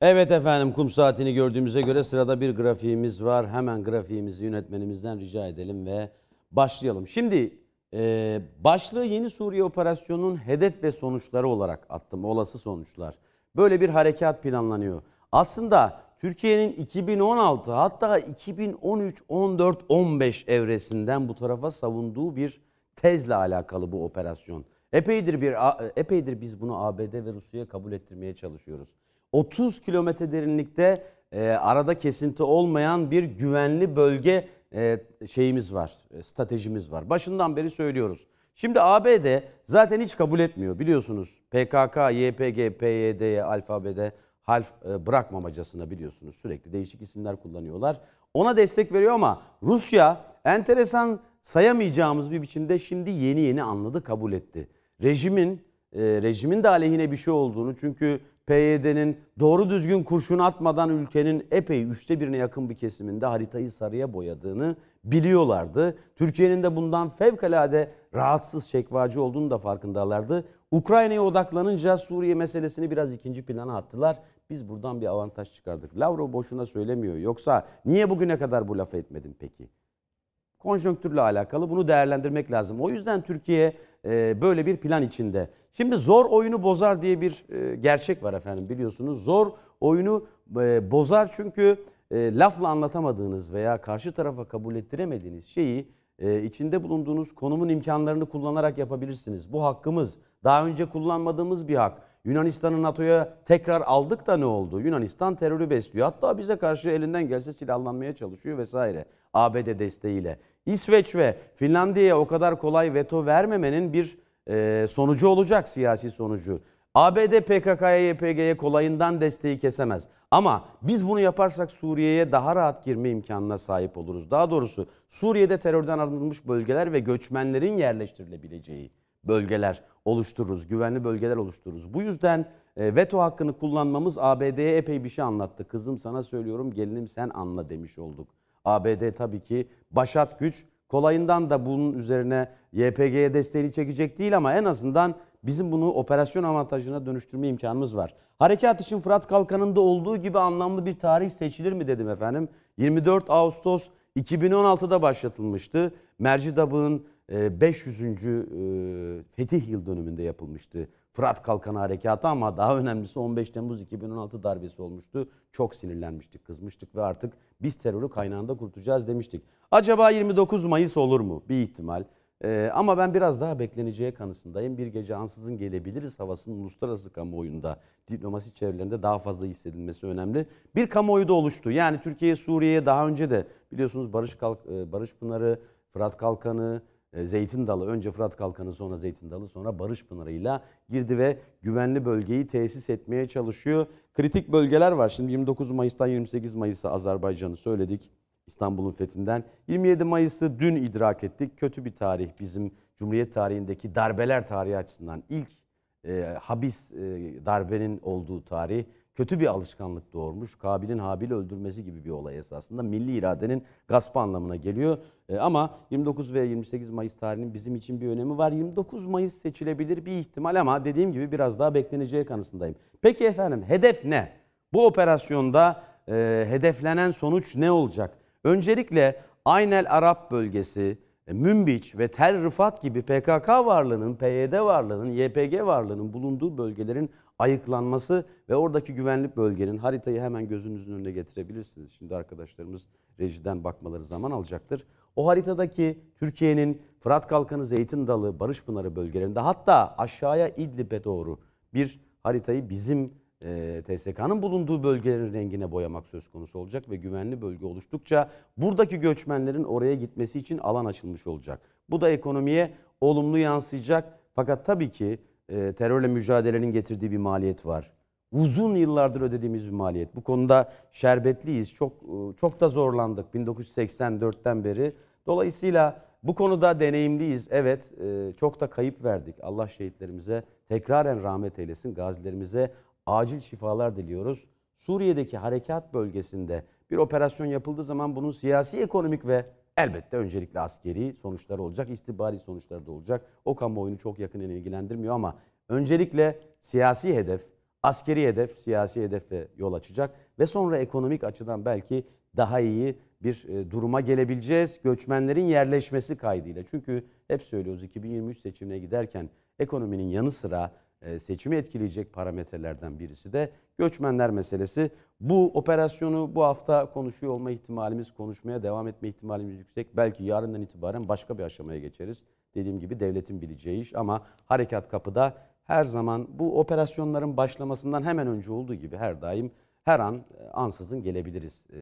Evet efendim kum saatini gördüğümüze göre sırada bir grafiğimiz var. Hemen grafiğimizi yönetmenimizden rica edelim ve başlayalım. Şimdi e, başlığı yeni Suriye operasyonunun hedef ve sonuçları olarak attım. Olası sonuçlar. Böyle bir harekat planlanıyor. Aslında Türkiye'nin 2016 hatta 2013, 14, 15 evresinden bu tarafa savunduğu bir tezle alakalı bu operasyon. Epeydir bir epeydir biz bunu ABD ve Rusya'ya kabul ettirmeye çalışıyoruz. 30 kilometre derinlikte e, arada kesinti olmayan bir güvenli bölge e, şeyimiz var, e, stratejimiz var. Başından beri söylüyoruz. Şimdi ABD zaten hiç kabul etmiyor biliyorsunuz. PKK, YPG, PYD'ye alfabede Half e, bırakmamacasına biliyorsunuz. Sürekli değişik isimler kullanıyorlar. Ona destek veriyor ama Rusya enteresan sayamayacağımız bir biçimde şimdi yeni yeni anladı, kabul etti. Rejimin e, rejimin de aleyhine bir şey olduğunu çünkü PYD'nin doğru düzgün kurşun atmadan ülkenin epey üçte birine yakın bir kesiminde haritayı sarıya boyadığını biliyorlardı. Türkiye'nin de bundan fevkalade rahatsız çekvacı olduğunu da farkındalardı. Ukrayna'ya odaklanınca Suriye meselesini biraz ikinci plana attılar. Biz buradan bir avantaj çıkardık. Lavrov boşuna söylemiyor. Yoksa niye bugüne kadar bu lafı etmedin peki? Konjonktürle alakalı bunu değerlendirmek lazım. O yüzden Türkiye ee, böyle bir plan içinde. Şimdi zor oyunu bozar diye bir e, gerçek var efendim biliyorsunuz. Zor oyunu e, bozar çünkü e, lafla anlatamadığınız veya karşı tarafa kabul ettiremediğiniz şeyi içinde bulunduğunuz konumun imkanlarını kullanarak yapabilirsiniz. Bu hakkımız. Daha önce kullanmadığımız bir hak. Yunanistan'ı NATO'ya tekrar aldık da ne oldu? Yunanistan terörü besliyor. Hatta bize karşı elinden gelse silahlanmaya çalışıyor vesaire. ABD desteğiyle. İsveç ve Finlandiya'ya o kadar kolay veto vermemenin bir e, sonucu olacak siyasi sonucu. ABD PKK'ya, YPG'ye kolayından desteği kesemez. Ama biz bunu yaparsak Suriye'ye daha rahat girme imkanına sahip oluruz. Daha doğrusu Suriye'de terörden arınmış bölgeler ve göçmenlerin yerleştirilebileceği bölgeler oluştururuz, güvenli bölgeler oluştururuz. Bu yüzden e, veto hakkını kullanmamız ABD'ye epey bir şey anlattı. Kızım sana söylüyorum, gelinim sen anla demiş olduk. ABD tabii ki başat güç. Kolayından da bunun üzerine YPG'ye desteğini çekecek değil ama en azından bizim bunu operasyon avantajına dönüştürme imkanımız var. Harekat için Fırat Kalkanı'nda olduğu gibi anlamlı bir tarih seçilir mi dedim efendim. 24 Ağustos 2016'da başlatılmıştı. Mercidab'ın 500. Ee, e, fetih yıl dönümünde yapılmıştı. Fırat Kalkanı Harekatı ama daha önemlisi 15 Temmuz 2016 darbesi olmuştu. Çok sinirlenmiştik, kızmıştık ve artık biz terörü kaynağında kurtacağız demiştik. Acaba 29 Mayıs olur mu? Bir ihtimal. Ee, ama ben biraz daha bekleneceği kanısındayım. Bir gece ansızın gelebiliriz havasının uluslararası kamuoyunda, diplomasi çevrelerinde daha fazla hissedilmesi önemli. Bir kamuoyu da oluştu. Yani Türkiye, Suriye'ye daha önce de biliyorsunuz Barış, Kalk e, Barış Pınarı, Fırat Kalkanı, ee, Zeytin Dalı önce Fırat Kalkanı sonra Zeytin Dalı sonra Barış Pınarı ile girdi ve güvenli bölgeyi tesis etmeye çalışıyor. Kritik bölgeler var. Şimdi 29 Mayıs'tan 28 Mayıs'a Azerbaycan'ı söyledik. İstanbul'un fethinden. 27 Mayıs'ı dün idrak ettik. Kötü bir tarih bizim Cumhuriyet tarihindeki darbeler tarihi açısından ilk e, habis e, darbenin olduğu tarih kötü bir alışkanlık doğurmuş. Kabil'in Habil'i öldürmesi gibi bir olay esasında. Milli iradenin gaspı anlamına geliyor. E, ama 29 ve 28 Mayıs tarihinin bizim için bir önemi var. 29 Mayıs seçilebilir bir ihtimal ama dediğim gibi biraz daha bekleneceği kanısındayım. Peki efendim hedef ne? Bu operasyonda e, hedeflenen sonuç ne olacak? Öncelikle Aynel Arap bölgesi, e, Münbiç ve Tel Rıfat gibi PKK varlığının, PYD varlığının, YPG varlığının bulunduğu bölgelerin ayıklanması ve oradaki güvenlik bölgenin haritayı hemen gözünüzün önüne getirebilirsiniz. Şimdi arkadaşlarımız rejiden bakmaları zaman alacaktır. O haritadaki Türkiye'nin Fırat Kalkanı, Zeytin Dalı, Barış Pınarı bölgelerinde hatta aşağıya İdlib'e doğru bir haritayı bizim e, TSK'nın bulunduğu bölgelerin rengine boyamak söz konusu olacak ve güvenli bölge oluştukça buradaki göçmenlerin oraya gitmesi için alan açılmış olacak. Bu da ekonomiye olumlu yansıyacak. Fakat tabii ki e, terörle mücadelenin getirdiği bir maliyet var. Uzun yıllardır ödediğimiz bir maliyet. Bu konuda şerbetliyiz. Çok e, çok da zorlandık 1984'ten beri. Dolayısıyla bu konuda deneyimliyiz. Evet e, çok da kayıp verdik. Allah şehitlerimize tekraren rahmet eylesin. Gazilerimize acil şifalar diliyoruz. Suriye'deki harekat bölgesinde bir operasyon yapıldığı zaman bunun siyasi, ekonomik ve Elbette öncelikle askeri sonuçlar olacak, istihbari sonuçlar da olacak. O kamuoyunu çok yakından ilgilendirmiyor ama öncelikle siyasi hedef, askeri hedef, siyasi hedefle yol açacak ve sonra ekonomik açıdan belki daha iyi bir e, duruma gelebileceğiz göçmenlerin yerleşmesi kaydıyla. Çünkü hep söylüyoruz 2023 seçimine giderken ekonominin yanı sıra e, seçimi etkileyecek parametrelerden birisi de göçmenler meselesi. Bu operasyonu bu hafta konuşuyor olma ihtimalimiz, konuşmaya devam etme ihtimalimiz yüksek. Belki yarından itibaren başka bir aşamaya geçeriz. Dediğim gibi devletin bileceği iş ama harekat kapıda her zaman bu operasyonların başlamasından hemen önce olduğu gibi her daim her an e, ansızın gelebiliriz. E,